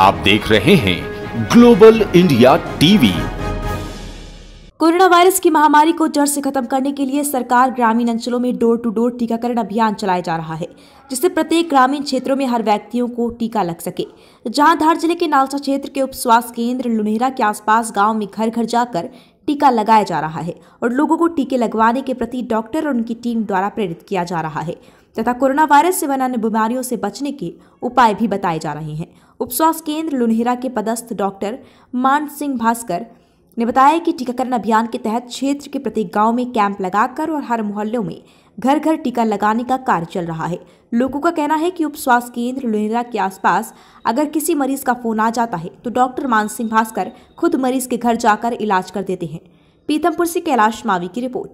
आप देख रहे हैं global India TV corona virus की महामारी को जड़ से खत्म करने के लिए सरकार ग्रामीण अंचलों में डोर टू डोर टीकाकरण अभियान चलाया जा रहा है जिससे प्रत्येक ग्रामीण क्षेत्रों में हर व्यक्तियों को टीका लग सके जहां धार जिले के नालसा क्षेत्र के उप स्वास्थ्य केंद्र लुनेरा के आसपास गांव में घर घर जाकर टीका लगाया जा रहा है और लोगों को टीके लगवाने के प्रति डॉक्टर और उनकी टीम द्वारा प्रेरित किया जा रहा है तथा कोरोना वायरस से बनाने बीमारियों से बचने के उपाय भी बताए जा रहे हैं उपस्वास केंद्र लुनहेरा के पदस्थ डॉक्टर मान सिंह भास्कर ने बताया कि टीकाकरण अभियान के तहत क्षेत्र के प्रत्येक गांव में कैंप लगाकर और हर मोहल्लों में घर घर टीका लगाने का कार्य चल रहा है लोगों का कहना है कि उप स्वास्थ्य केंद्र लुहेरा के आसपास अगर किसी मरीज का फोन आ जाता है तो डॉक्टर मान सिंह भास्कर खुद मरीज के घर जाकर इलाज कर देते हैं पीतमपुर से कैलाश मावी की रिपोर्ट